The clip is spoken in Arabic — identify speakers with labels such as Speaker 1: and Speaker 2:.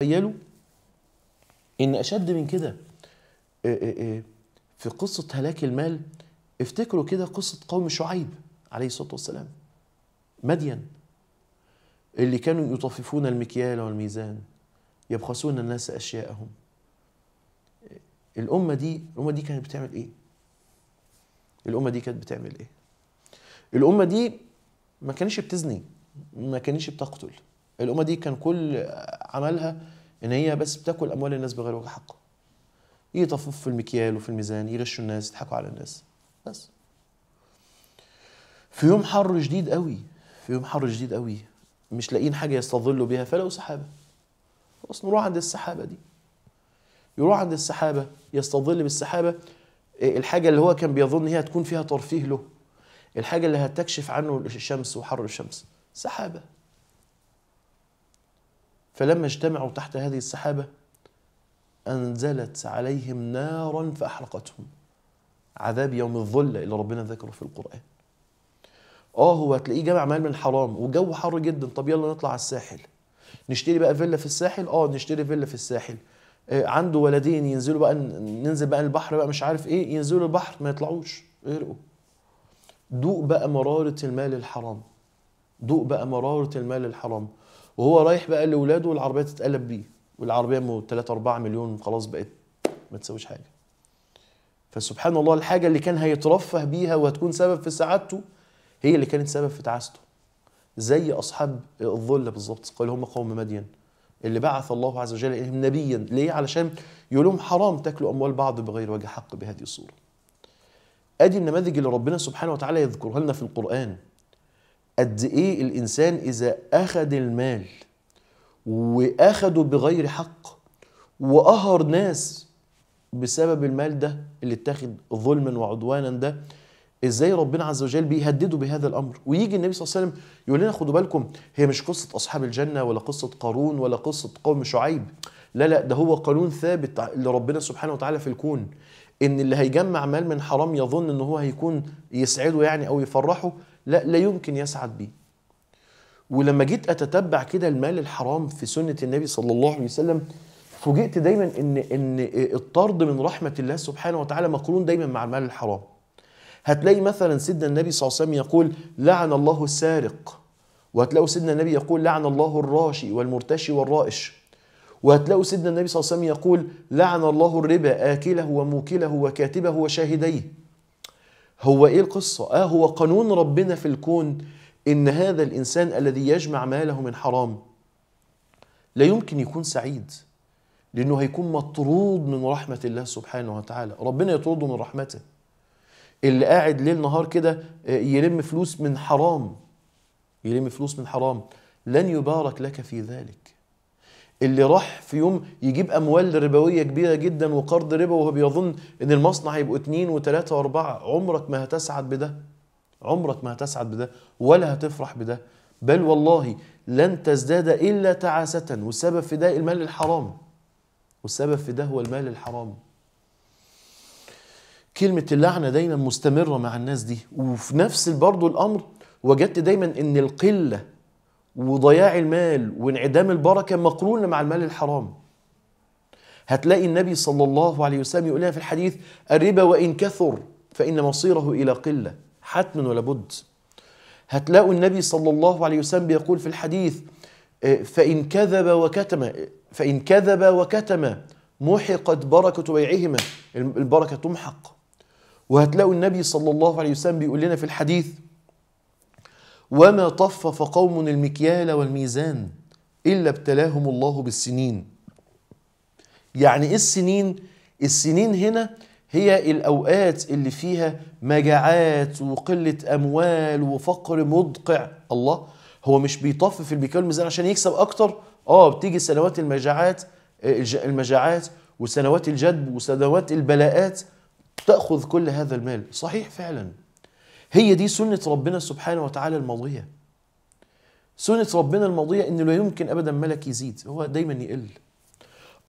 Speaker 1: تخيلوا ان اشد من كده آه، آه، آه، في قصه هلاك المال افتكروا كده قصه قوم شعيب عليه الصلاه والسلام مدين اللي كانوا يطففون المكيال والميزان يبخسون الناس اشياءهم الامه دي الامه دي كانت بتعمل ايه الامه دي كانت بتعمل ايه الامه دي ما كانتش بتزني ما كانتش بتقتل الامه دي كان كل عملها ان هي بس بتاكل اموال الناس بغير وجه حق يطفوا في المكيال وفي الميزان يغشوا الناس يضحكوا على الناس بس في يوم حر شديد قوي في يوم حر شديد قوي مش لاقيين حاجه يستظلوا بيها فلقوا سحابه خلاص نروح عند السحابه دي يروح عند السحابه يستظل بالسحابه إيه، الحاجه اللي هو كان بيظن هي هتكون فيها ترفيه له الحاجه اللي هتكشف عنه الشمس وحر الشمس سحابه فلما اجتمعوا تحت هذه السحابة أنزلت عليهم نارا فأحرقتهم عذاب يوم الظل اللي ربنا ذكره في القرآن اه هو هتلاقيه جامع مال من الحرام وجو حر جدا طب يلا نطلع على الساحل نشتري بقى فيلا في الساحل اه نشتري فيلا في الساحل آه عنده ولدين ينزلوا بقى ننزل بقى البحر بقى مش عارف ايه ينزلوا البحر ما يطلعوش غرقوا دوق بقى مرارة المال الحرام دوق بقى مرارة المال الحرام وهو رايح بقى لاولاده والعربيه تتقلب بيه والعربيه ام 3 4 مليون خلاص بقت ما تساويش حاجه فسبحان الله الحاجه اللي كان هيترفه بيها وهتكون سبب في سعادته هي اللي كانت سبب في تعاسته زي اصحاب الظل بالظبط قال هم قوم مدين اللي بعث الله عز وجل اليهم نبيا ليه علشان يقول لهم حرام تاكلوا اموال بعض بغير وجه حق بهذه الصوره ادي النماذج اللي ربنا سبحانه وتعالى يذكرها لنا في القران قد ايه الانسان اذا اخذ المال واخده بغير حق وقهر ناس بسبب المال ده اللي اتاخد ظلما وعدوانا ده ازاي ربنا عز وجل بيهدده بهذا الامر ويجي النبي صلى الله عليه وسلم يقول لنا خدوا بالكم هي مش قصه اصحاب الجنه ولا قصه قارون ولا قصه قوم شعيب لا لا ده هو قانون ثابت لربنا سبحانه وتعالى في الكون ان اللي هيجمع مال من حرام يظن ان هو هيكون يسعده يعني او يفرحه لا لا يمكن يسعد بيه ولما جيت اتتبع كده المال الحرام في سنه النبي صلى الله عليه وسلم فوجئت دايما ان ان الطرد من رحمه الله سبحانه وتعالى مقرون دايما مع المال الحرام هتلاقي مثلا سيدنا النبي صلى الله عليه وسلم يقول لعن الله السارق وهتلاقوا سيدنا النبي يقول لعن الله الراشي والمرتشي والرائش وهتلاقوا سيدنا النبي صلى الله عليه وسلم يقول لعن الله الربا آكله وموكله وكاتبه وشاهديه هو إيه القصة؟ آه هو قانون ربنا في الكون إن هذا الإنسان الذي يجمع ماله من حرام لا يمكن يكون سعيد لأنه هيكون مطرود من رحمة الله سبحانه وتعالى ربنا يطرده من رحمته اللي قاعد ليل نهار كده آه، يلم فلوس من حرام يلم فلوس من حرام لن يبارك لك في ذلك اللي راح في يوم يجيب اموال ربويه كبيره جدا وقرض ربا وهو بيظن ان المصنع هيبقوا اتنين وتلاته واربعه عمرك ما هتسعد بده عمرك ما هتسعد بده ولا هتفرح بده بل والله لن تزداد الا تعاسه والسبب في ده المال الحرام والسبب في ده هو المال الحرام كلمة اللعنة دايما مستمرة مع الناس دي وفي نفس برضو الأمر وجدت دايما إن القلة وضياع المال وانعدام البركة مقرونة مع المال الحرام هتلاقي النبي صلى الله عليه وسلم يقول لنا في الحديث الربا وإن كثر فإن مصيره إلى قلة حتما ولا بد هتلاقوا النبي صلى الله عليه وسلم بيقول في الحديث آه، فإن كذب وكتم فإن كذب وكتم محقت بركة بيعهما البركة تمحق وهتلاقوا النبي صلى الله عليه وسلم بيقول لنا في الحديث وما طفف قوم المكيال والميزان إلا ابتلاهم الله بالسنين يعني إيه السنين؟ السنين هنا هي الأوقات اللي فيها مجاعات وقلة أموال وفقر مدقع الله هو مش بيطفف المكيال والميزان عشان يكسب أكتر آه بتيجي سنوات المجاعات آه، المجاعات وسنوات الجدب وسنوات البلاءات تأخذ كل هذا المال صحيح فعلاً هي دي سنة ربنا سبحانه وتعالى الماضية سنة ربنا الماضية إنه لا يمكن أبدا ملك يزيد هو دايما يقل